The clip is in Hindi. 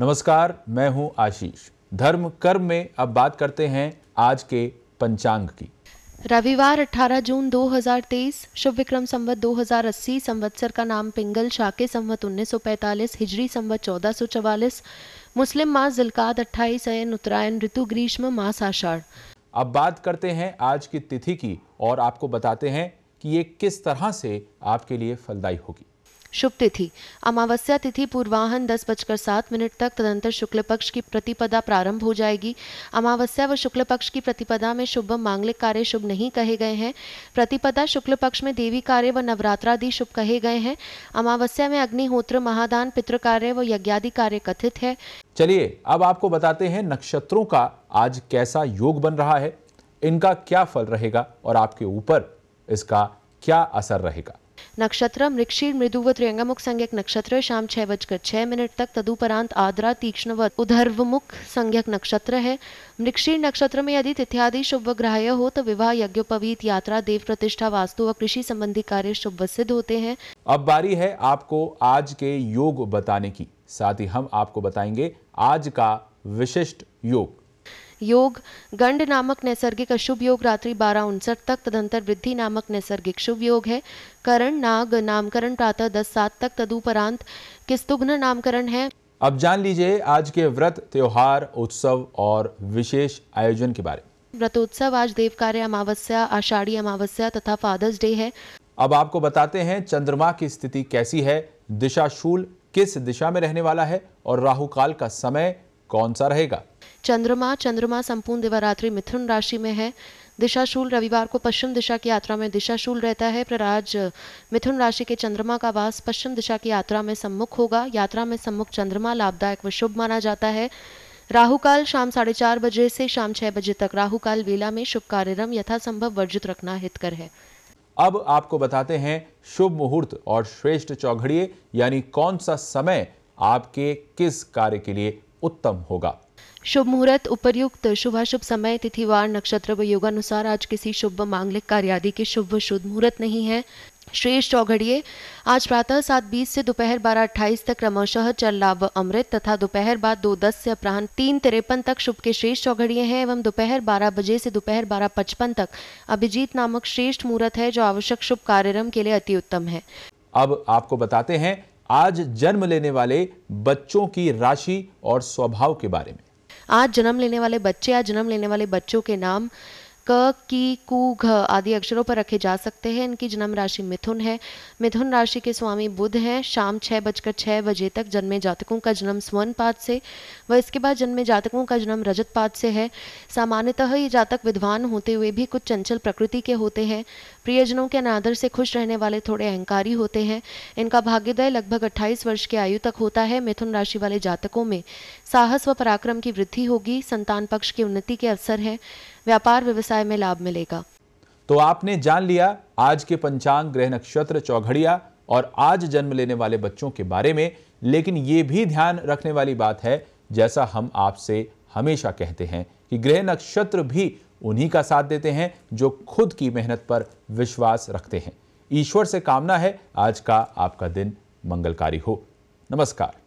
नमस्कार मैं हूं आशीष धर्म कर्म में अब बात करते हैं आज के पंचांग की रविवार 18 जून 2023 शुभ विक्रम संवत 2080 संवत्सर का नाम पिंगल शाके संवत 1945 हिजरी संवत 1444 मुस्लिम मास जिलकाद 28 अयन उत्तरायण ऋतु ग्रीष्म मास आषाढ़ अब बात करते हैं आज की तिथि की और आपको बताते हैं कि ये किस तरह से आपके लिए फलदायी होगी शुभ तिथि अमावस्या तिथि पूर्वाहन दस बजकर सात मिनट तक तदंतर शुक्ल पक्ष की प्रतिपदा प्रारंभ हो जाएगी अमावस्या व शुक्ल पक्ष की प्रतिपदा में शुभ मांगलिक कार्य शुभ नहीं कहे गए हैं प्रतिपदा शुक्ल पक्ष में देवी कार्य व नवरात्रादि शुभ कहे गए हैं अमावस्या में अग्निहोत्र महादान पितृ कार्य व यज्ञादि कार्य कथित है चलिए अब आपको बताते हैं नक्षत्रों का आज कैसा योग बन रहा है इनका क्या फल रहेगा और आपके ऊपर इसका क्या असर रहेगा नक्षत्र मृक्षीर मृदु व त्रियंगामुख संज्ञक नक्षत्र शाम छह बजकर छह मिनट तक तदुपरांत आद्रा तीक्ष्ण व उधर्वमुख संज्ञक नक्षत्र है मृक्षीर नक्षत्र में यदि तिथ्यादि शुभ ग्राह हो तो विवाह यज्ञोपवीत यात्रा देव प्रतिष्ठा वास्तु व कृषि संबंधी कार्य शुभ सिद्ध होते हैं अब बारी है आपको आज के योग बताने की साथ ही हम आपको बताएंगे आज का विशिष्ट योग योग गंड नामक नैसर्गिक अशुभ योग रात्रि बारह उनसठ तक तदंतर वृद्धि नामक नैसर्गिक शुभ योग है करण नाग नामकरण प्रातः दस सात तक तदुपरांत किस्तुघ्न नामकरण है अब जान लीजिए आज के व्रत त्योहार उत्सव और विशेष आयोजन के बारे में व्रतोत्सव आज देव कार्य अमावस्या आषाढ़ी अमावस्या तथा फादर्स डे है अब आपको बताते हैं चंद्रमा की स्थिति कैसी है दिशाशूल किस दिशा में रहने वाला है और राहु काल का समय कौन सा रहेगा चंद्रमा चंद्रमा संपूर्ण दिवारात्रि मिथुन राशि में है दिशाशूल रविवार को पश्चिम दिशा की यात्रा में दिशाशूल रहता है प्रराज मिथुन राशि के चंद्रमा का वास पश्चिम दिशा की यात्रा में सम्मुख होगा यात्रा में सम्मुख चंद्रमा लाभदायक व शुभ माना जाता है राहु काल शाम साढ़े चार बजे से शाम छह बजे तक राहु काल वेला में शुभ कार्यक्रम यथासंभव वर्जित रखना हितकर है अब आपको बताते हैं शुभ मुहूर्त और श्रेष्ठ चौघड़िए यानी कौन सा समय आपके किस कार्य के लिए उत्तम होगा शुभ मुहूर्त उपर्युक्त शुभाशुभ समय तिथिवार नक्षत्र व योगानुसार आज किसी शुभ मांगलिक कार्य आदि के शुभ शुद्ध मुहूर्त नहीं है श्रेष्ठ चौघड़िए आज प्रातः सात बीस से दोपहर बारह अट्ठाईस तक क्रमशः चल लाभ अमृत तथा दोपहर बाद दो दस से अपराह्न तीन तिरपन तक शुभ के श्रेष्ठ चौघड़िए हैं एवं दोपहर बारह बजे से दोपहर बारह पचपन तक अभिजीत नामक श्रेष्ठ मुहूर्त है जो आवश्यक शुभ कार्यक्रम के लिए अति उत्तम है अब आपको बताते हैं आज जन्म लेने वाले बच्चों की राशि और स्वभाव के बारे में आज जन्म लेने वाले बच्चे या जन्म लेने वाले बच्चों के नाम क की कु घ आदि अक्षरों पर रखे जा सकते हैं इनकी जन्म राशि मिथुन है मिथुन राशि के स्वामी बुध हैं शाम छः बजकर छः बजे तक जन्मे जातकों का जन्म स्वर्ण पाद से व इसके बाद जन्मे जातकों का जन्म रजत पाद से है सामान्यतः ये जातक विद्वान होते हुए भी कुछ चंचल प्रकृति के होते हैं प्रियजनों के अनादर से खुश रहने वाले थोड़े अहंकारी होते हैं इनका भाग्योदय लगभग अट्ठाईस वर्ष की आयु तक होता है मिथुन राशि वाले जातकों में साहस व पराक्रम की वृद्धि होगी संतान पक्ष की उन्नति के अवसर है व्यापार व्यवसाय में लाभ मिलेगा तो आपने जान लिया आज के पंचांग ग्रह नक्षत्र चौघड़िया और आज जन्म लेने वाले बच्चों के बारे में लेकिन ये भी ध्यान रखने वाली बात है जैसा हम आपसे हमेशा कहते हैं कि ग्रह नक्षत्र भी उन्हीं का साथ देते हैं जो खुद की मेहनत पर विश्वास रखते हैं ईश्वर से कामना है आज का आपका दिन मंगलकारी हो नमस्कार